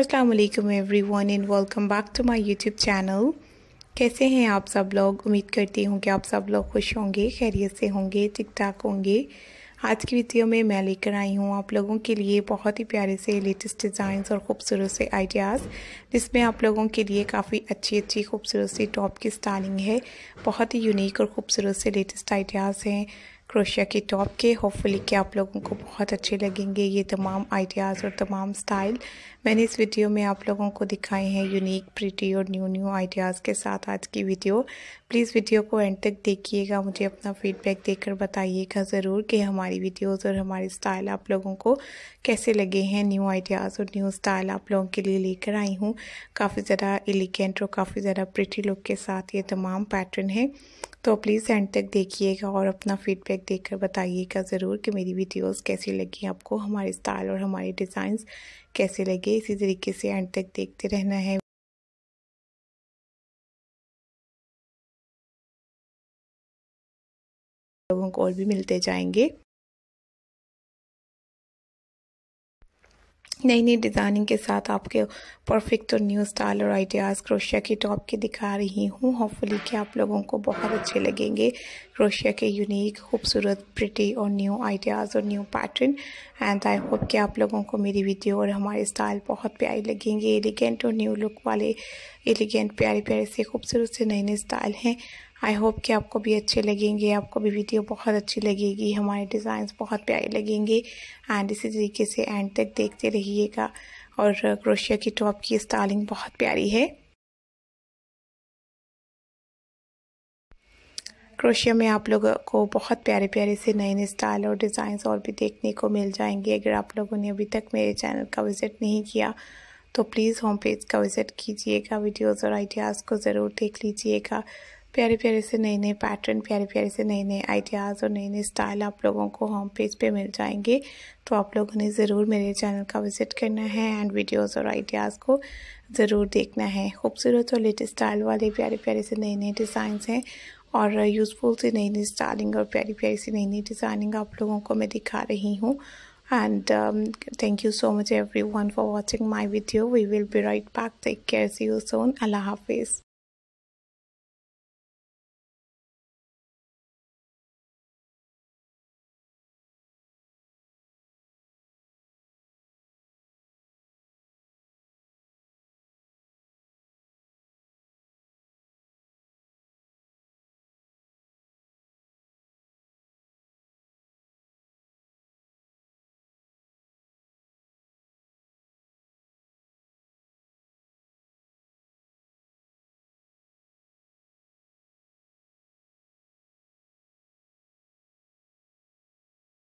Aslam everyone and welcome back to my YouTube channel कैसे हैं आप सब लोग उम्मीद करती हूँ कि आप सब लोग खुश होंगे खैरियत से होंगे ठीक ठाक होंगे आज की वीडियो में मैं लेकर आई हूँ आप लोगों के लिए बहुत ही प्यारे से लेटेस्ट डिज़ाइंस और ख़ूबसूरत से आइडियाज़ जिसमें आप लोगों के लिए काफ़ी अच्छी अच्छी खूबसूरत सी टॉप की स्टाइलिंग है बहुत ही यूनिक और ख़ूबसूरत से लेटेस्ट आइडियाज़ हैं क्रोशिया की टॉप के होपफुली कि आप लोगों को बहुत अच्छे लगेंगे ये तमाम आइडियाज़ और तमाम स्टाइल मैंने इस वीडियो में आप लोगों को दिखाए हैं यूनिक प्रिटी और न्यू न्यू आइडियाज़ के साथ आज की वीडियो प्लीज़ वीडियो को एंड तक देखिएगा मुझे अपना फीडबैक देकर बताइएगा ज़रूर कि हमारी वीडियोज़ और हमारे स्टाइल आप लोगों को कैसे लगे हैं न्यू आइडियाज़ और न्यू स्टाइल आप लोगों के लिए लेकर आई हूँ काफ़ी ज़्यादा एलिगेंट और काफ़ी ज़्यादा प्रिटी लुक के साथ ये तमाम पैटर्न है तो प्लीज़ एंड तक देखिएगा और अपना फीडबैक देकर बताइएगा ज़रूर कि मेरी वीडियोस कैसी लगी आपको हमारे स्टाइल और हमारे डिज़ाइंस कैसे लगे इसी तरीके से एंड तक देखते रहना है लोगों को और भी मिलते जाएंगे नई नई डिज़ाइनिंग के साथ आपके परफेक्ट और न्यू स्टाइल और आइडियाज़ क्रोशिया के टॉप की दिखा रही हूँ होपफुली कि आप लोगों को बहुत अच्छे लगेंगे क्रोशिया के यूनिक खूबसूरत प्रिटी और न्यू आइडियाज़ और new pattern and I hope कि आप लोगों को मेरी वीडियो और हमारे स्टाइल बहुत प्यारी लगेंगे एलिगेंट और न्यू लुक वाले एलिगेंट प्यारे प्यारे से खूबसूरत से नए नए स्टाइल हैं आई होप कि आपको भी अच्छे लगेंगे आपको भी वीडियो बहुत अच्छी लगेगी हमारे डिज़ाइंस बहुत प्यारे लगेंगे एंड इसी तरीके से एंड तक देखते रहिएगा और क्रोशिया की टॉप की स्टाइलिंग बहुत प्यारी है क्रोशिया में आप लोगों को बहुत प्यारे प्यारे से नए नए स्टाइल और डिज़ाइंस और भी देखने को मिल जाएंगे अगर आप लोगों ने अभी तक मेरे चैनल का विज़िट नहीं किया तो प्लीज़ होम पेज का विज़िट कीजिएगा वीडियोज़ और आइडियाज़ को ज़रूर देख लीजिएगा प्यारे प्यारे से नए नए पैटर्न प्यारे प्यारे से नए नए आइडियाज़ और नए नए स्टाइल आप लोगों को होम पेज पे मिल जाएंगे तो आप लोगों ने ज़रूर मेरे चैनल का विज़िट करना है एंड वीडियोस और आइडियाज़ को ज़रूर देखना है खूबसूरत और लेटेस्ट स्टाइल वाले प्यारे प्यारे से नए नए डिज़ाइंस हैं और यूज़फुल से नई नई स्टाइलिंग और प्यारी प्यारी सी नई नई डिज़ाइनिंग आप लोगों को मैं दिखा रही हूँ and thank you so much everyone for watching my video we will be right back take care you soon Allah allah